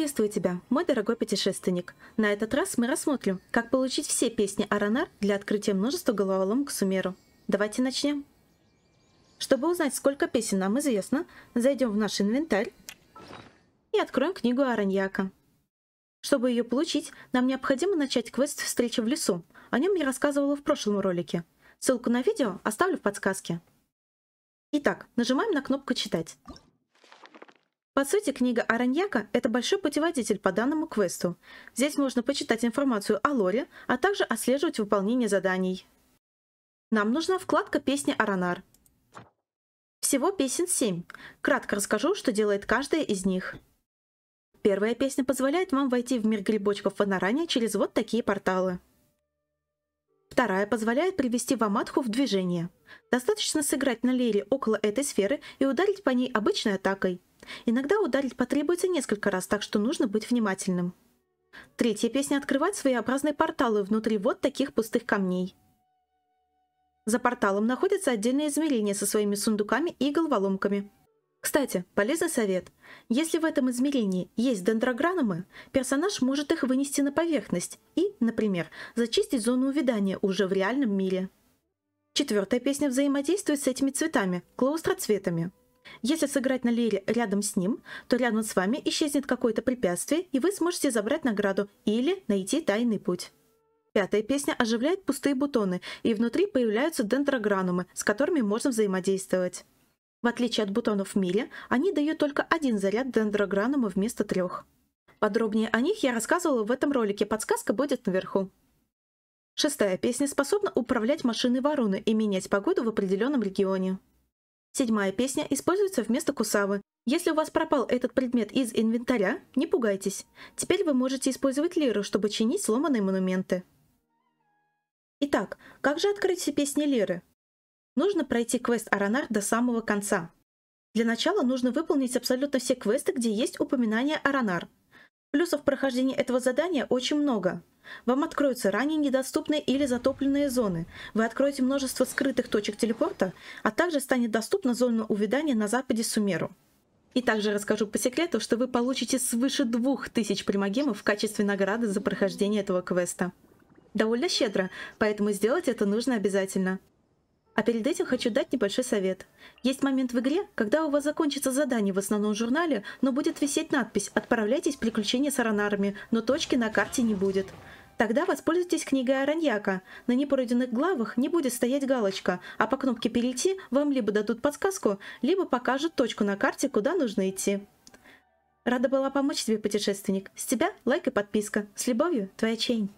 Приветствую тебя, мой дорогой путешественник. На этот раз мы рассмотрим, как получить все песни Аранар для открытия множества головоломок к Сумеру. Давайте начнем. Чтобы узнать, сколько песен нам известно, зайдем в наш инвентарь и откроем книгу Араньяка. Чтобы ее получить, нам необходимо начать квест «Встреча в лесу». О нем я рассказывала в прошлом ролике. Ссылку на видео оставлю в подсказке. Итак, нажимаем на кнопку «Читать». По сути, книга Араньяка – это большой путеводитель по данному квесту. Здесь можно почитать информацию о лоре, а также отслеживать выполнение заданий. Нам нужна вкладка «Песни Аранар». Всего песен 7. Кратко расскажу, что делает каждая из них. Первая песня позволяет вам войти в мир грибочков в Анаране через вот такие порталы. Вторая позволяет привести Ваматху в движение. Достаточно сыграть на лире около этой сферы и ударить по ней обычной атакой – Иногда ударить потребуется несколько раз, так что нужно быть внимательным. Третья песня открывает своеобразные порталы внутри вот таких пустых камней. За порталом находятся отдельные измерения со своими сундуками и головоломками. Кстати, полезный совет. Если в этом измерении есть дендрограммы, персонаж может их вынести на поверхность и, например, зачистить зону увядания уже в реальном мире. Четвертая песня взаимодействует с этими цветами – клаустроцветами. Если сыграть на лире рядом с ним, то рядом с вами исчезнет какое-то препятствие, и вы сможете забрать награду или найти тайный путь. Пятая песня оживляет пустые бутоны, и внутри появляются дендрогранумы, с которыми можно взаимодействовать. В отличие от бутонов в мире, они дают только один заряд дендрогранума вместо трех. Подробнее о них я рассказывала в этом ролике, подсказка будет наверху. Шестая песня способна управлять машиной вороны и менять погоду в определенном регионе. Седьмая песня используется вместо кусавы. Если у вас пропал этот предмет из инвентаря, не пугайтесь. Теперь вы можете использовать лиру, чтобы чинить сломанные монументы. Итак, как же открыть все песни лиры? Нужно пройти квест Аронар до самого конца. Для начала нужно выполнить абсолютно все квесты, где есть упоминание Аронар – Плюсов прохождения этого задания очень много. Вам откроются ранее недоступные или затопленные зоны, вы откроете множество скрытых точек телепорта, а также станет доступна зона увядания на западе Сумеру. И также расскажу по секрету, что вы получите свыше 2000 примагемов в качестве награды за прохождение этого квеста. Довольно щедро, поэтому сделать это нужно обязательно. А перед этим хочу дать небольшой совет. Есть момент в игре, когда у вас закончится задание в основном журнале, но будет висеть надпись «Отправляйтесь в приключения с аронарами», но точки на карте не будет. Тогда воспользуйтесь книгой Араньяка. На непройденных главах не будет стоять галочка, а по кнопке «Перейти» вам либо дадут подсказку, либо покажут точку на карте, куда нужно идти. Рада была помочь тебе, путешественник. С тебя лайк и подписка. С любовью, твоя Чейн.